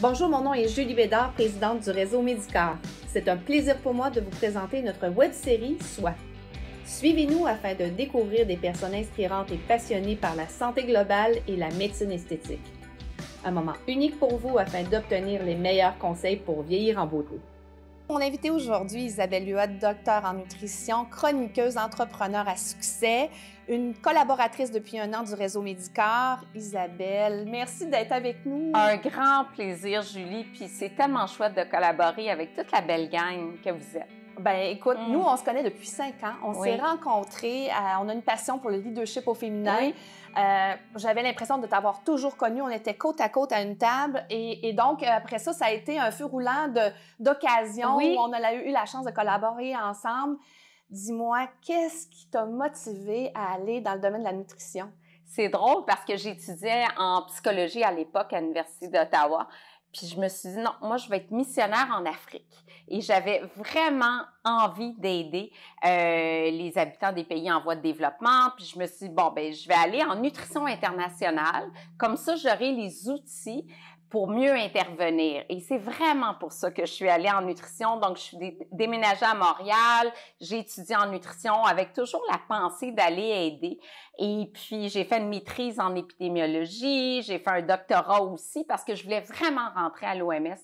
Bonjour, mon nom est Julie Bédard, présidente du réseau Médicard. C'est un plaisir pour moi de vous présenter notre web-série Soi. Suivez-nous afin de découvrir des personnes inspirantes et passionnées par la santé globale et la médecine esthétique. Un moment unique pour vous afin d'obtenir les meilleurs conseils pour vieillir en beauté. Mon invité aujourd'hui, Isabelle Huot, docteur en nutrition, chroniqueuse, entrepreneur à succès, une collaboratrice depuis un an du réseau Médicard. Isabelle, merci d'être avec nous. Un grand plaisir, Julie, puis c'est tellement chouette de collaborer avec toute la belle gang que vous êtes. Ben écoute, mm. nous, on se connaît depuis cinq ans. On s'est rencontrés. Euh, on a une passion pour le leadership au féminin. Euh, j'avais l'impression de t'avoir toujours connu. On était côte à côte à une table. Et, donc, euh, après ça, ça a été un feu roulant d'occasion où on a eu la chance de collaborer ensemble. Dis-moi, qu'est-ce qui t'a motivé à aller dans le domaine de la nutrition? C'est drôle parce que j'étudiais en psychologie à l'époque à l'Université d'Ottawa. Puis je me suis dit, non, moi, je vais être missionnaire en Afrique. Et j'avais vraiment envie d'aider euh, les habitants des pays en voie de développement. Puis je me suis dit, bon, ben, je vais aller en nutrition internationale. Comme ça, j'aurai les outils pour mieux intervenir. Et c'est vraiment pour ça que je suis allée en nutrition. Donc, je suis déménagée à Montréal, j'ai étudié en nutrition avec toujours la pensée d'aller aider. Et puis, j'ai fait une maîtrise en épidémiologie, j'ai fait un doctorat aussi parce que je voulais vraiment rentrer à l'OMS,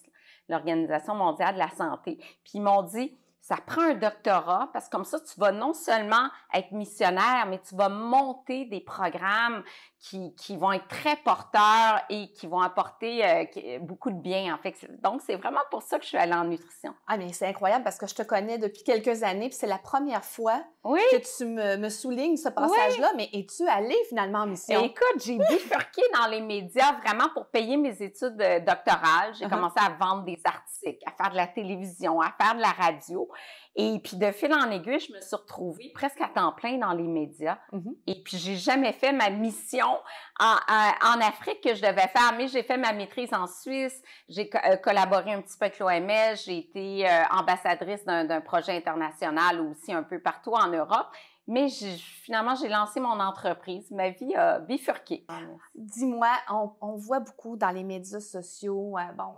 l'Organisation mondiale de la santé. Puis, ils m'ont dit, ça prend un doctorat parce que comme ça, tu vas non seulement être missionnaire, mais tu vas monter des programmes qui, vont être très porteurs et qui vont apporter euh, beaucoup de bien. En fait. Donc, c'est vraiment pour ça que je suis allée en nutrition. Ah, mais c'est incroyable parce que je te connais depuis quelques années, puis c'est la première fois que tu me, soulignes ce passage-là. Mais es-tu allée finalement en mission? écoute, j'ai bifurqué dans les médias vraiment pour payer mes études doctorales. J'ai uh-huh. commencé à vendre des articles, à faire de la télévision, à faire de la radio. Et puis, de fil en aiguille, je me suis retrouvée presque à temps plein dans les médias. Mm-hmm. Et puis, j'ai jamais fait ma mission euh, en, Afrique que je devais faire, mais j'ai fait ma maîtrise en Suisse, j'ai euh, collaboré un petit peu avec l'OMS, j'ai été euh, ambassadrice d'un projet international aussi un peu partout en Europe. Mais finalement, j'ai lancé mon entreprise. Ma vie a bifurqué. Dis-moi, on, voit beaucoup dans les médias sociaux, bon,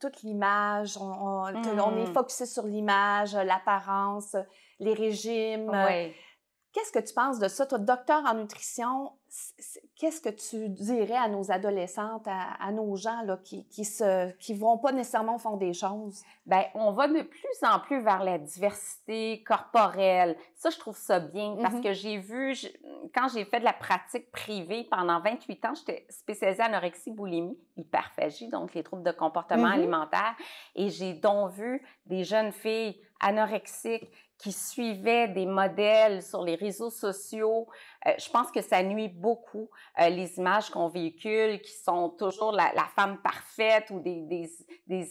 toute l'image, mm. on, est focusé sur l'image, l'apparence, les régimes. Oui. Qu'est-ce que tu penses de ça? Toi, docteur en nutrition, qu'est-ce que tu dirais à nos adolescentes, à, nos gens là, qui qui qui vont pas nécessairement faire des choses Ben on va de plus en plus vers la diversité corporelle. Ça je trouve ça bien mm-hmm. parce que j'ai vu quand j'ai fait de la pratique privée pendant 28 ans, j'étais spécialisée en anorexie, boulimie, hyperphagie, donc les troubles de comportement mm-hmm. alimentaire et j'ai donc vu des jeunes filles anorexiques qui suivaient des modèles sur les réseaux sociaux euh, je pense que ça nuit beaucoup euh, les images qu'on véhicule, qui sont toujours la, femme parfaite ou des,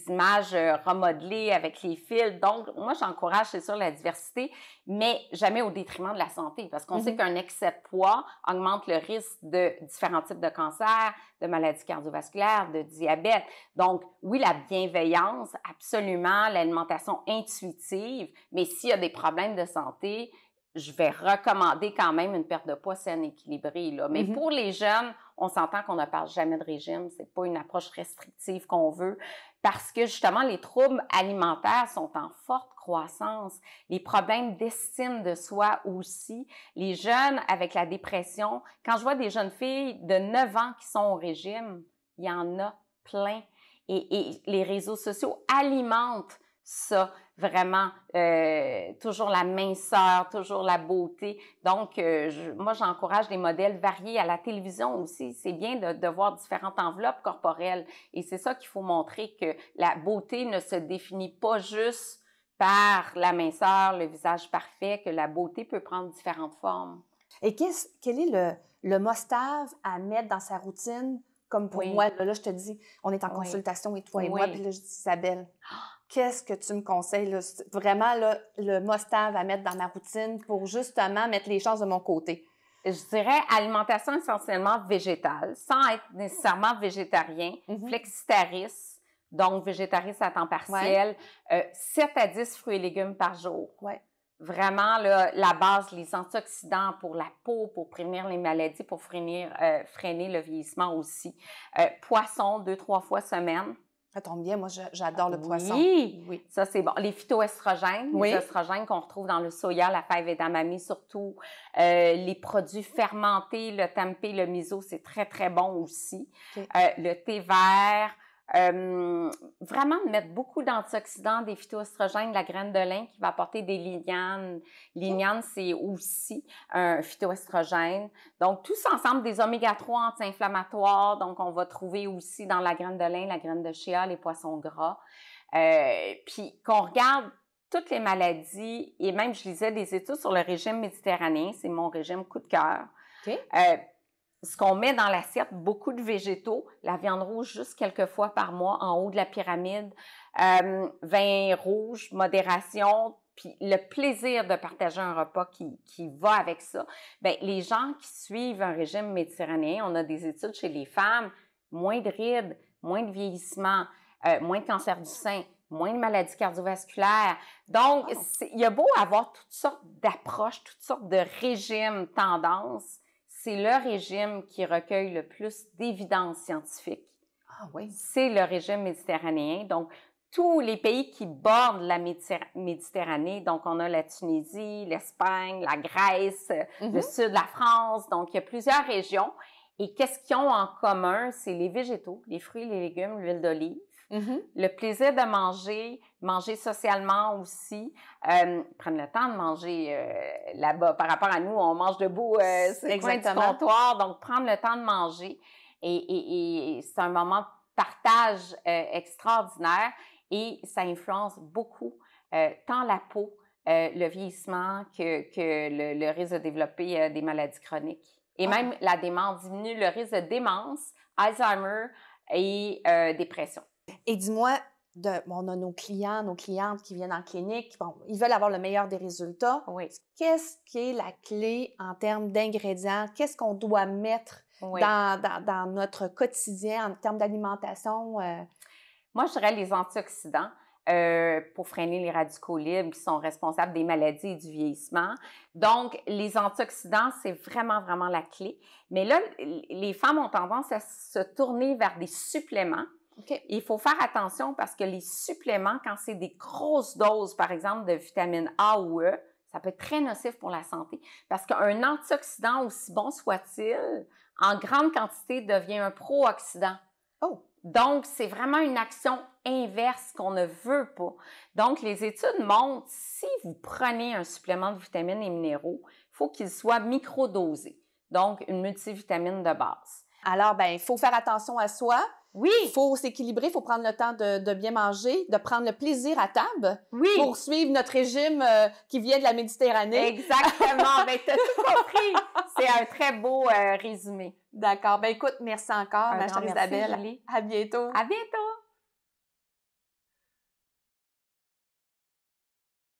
images euh, remodelées avec les fils. Donc, moi, j'encourage, c'est sûr, la diversité, mais jamais au détriment de la santé, parce qu'on sait mhm. qu'un excès de poids augmente le risque de différents types de cancers, de maladies cardiovasculaires, de diabète. Donc, oui, la bienveillance, absolument, l'alimentation intuitive, mais s'il y a des problèmes de santé, je vais recommander quand même une perte de poids saine, équilibrée. Là. Mais mhm. pour les jeunes, on s'entend qu'on ne parle jamais de régime. C'est pas une approche restrictive qu'on veut parce que justement, les troubles alimentaires sont en forte croissance. Les problèmes d'estime de soi aussi. Les jeunes avec la dépression. Quand je vois des jeunes filles de 9 ans qui sont au régime, il y en a plein. et les réseaux sociaux alimentent ça, vraiment, euh, toujours la minceur, toujours la beauté. Donc, euh, je, moi, j'encourage des modèles variés à la télévision aussi. C'est bien de, voir différentes enveloppes corporelles. Et c'est ça qu'il faut montrer, que la beauté ne se définit pas juste par la minceur, le visage parfait, que la beauté peut prendre différentes formes. Et qu'est-ce, quel est le, le must-have à mettre dans sa routine, comme pour moi? Là, je te dis, on est en consultation et toi et moi, puis là, je dis Isabelle. Ah! qu'est-ce que tu me conseilles? Vraiment, là, le must à mettre dans ma routine pour justement mettre les choses de mon côté. Je dirais alimentation essentiellement végétale, sans être nécessairement végétarien, mm donc végétariste à temps partiel, 7 euh, à 10 fruits et légumes par jour. Ouais. Vraiment, là, la base, les antioxydants pour la peau, pour prévenir les maladies, pour freiner, euh, freiner le vieillissement aussi. Euh, poisson, deux, trois fois semaine ça tombe bien, moi j'adore le poisson. Oui, ça c'est bon. Les phytoestrogènes, les estrogènes qu'on retrouve dans le soya, la fève et d'amami surtout, euh, les produits fermentés, le tempeh, le miso, c'est très très bon aussi. Euh, le thé vert, euh, vraiment mettre beaucoup d'antioxydants, des phytoestrogènes, de la graine de lin qui va apporter des lignanes. Lignanes, c'est aussi un phytoestrogène. Donc, tous ensemble, des oméga-3 anti-inflammatoires. Donc, on va trouver aussi dans la graine de lin, la graine de chia, les poissons gras. Euh, puis, qu'on regarde toutes les maladies, et même je lisais des études sur le régime méditerranéen, c'est mon régime coup de cœur. Euh, ce qu'on met dans l'assiette, beaucoup de végétaux, la viande rouge juste quelques fois par mois en haut de la pyramide, euh, vin rouge, modération, puis le plaisir de partager un repas qui, qui va avec ça. Ben, les gens qui suivent un régime méditerranéen, on a des études chez les femmes, moins de rides, moins de vieillissement, euh, moins de cancer du sein, moins de maladies cardiovasculaires. Donc, il y a beau avoir toutes sortes d'approches, toutes sortes de régimes, tendances c'est le régime qui recueille le plus d'évidence scientifique. Ah oui. C'est le régime méditerranéen. Donc, tous les pays qui bordent la Méditerranée, donc on a la Tunisie, l'Espagne, la Grèce, euh, le mm-hmm. sud de la France, donc il y a plusieurs régions. Et qu'est-ce qu'ils ont en commun? C'est les végétaux, les fruits, les légumes, l'huile d'olive. Mm-hmm. Le plaisir de manger, manger socialement aussi, euh, prendre le temps de manger euh, là-bas. Par rapport à nous, on mange debout, c'est euh, coin du comptoir, donc prendre le temps de manger. Et, c'est un moment de partage extraordinaire et ça influence beaucoup tant la peau, le vieillissement que, que le, risque de développer des maladies chroniques. Et ah. même la démence diminue le risque de démence, Alzheimer et dépression. Et dis-moi, on a nos clients, nos clientes qui viennent en clinique, bon, ils veulent avoir le meilleur des résultats. Qu'est-ce qui est la clé en termes d'ingrédients? Qu'est-ce qu'on doit mettre dans, dans, notre quotidien en termes d'alimentation? Euh? Moi, je dirais les antioxydants. Euh, pour freiner les radicaux libres qui sont responsables des maladies et du vieillissement. Donc, les antioxydants, c'est vraiment, vraiment la clé. Mais là, les femmes ont tendance à se tourner vers des suppléments il faut faire attention parce que les suppléments, quand c'est des grosses doses, par exemple, de vitamine A ou E, ça peut être très nocif pour la santé. Parce qu'un antioxydant, aussi bon soit-il, en grande quantité devient un pro-oxydant. Oh! Donc, c'est vraiment une action inverse qu'on ne veut pas. Donc, les études montrent, si vous prenez un supplément de vitamines et minéraux, il faut qu'il soit microdosé, donc une multivitamine de base. Alors, ben, il faut faire attention à soi, oui. Il faut s'équilibrer, il faut prendre le temps de, bien manger, de prendre le plaisir à table oui. pour suivre notre régime euh, qui vient de la Méditerranée. Exactement. ben, tout compris. C'est un très beau euh, résumé. D'accord. Ben, écoute, merci encore, Isabelle. À bientôt. À bientôt.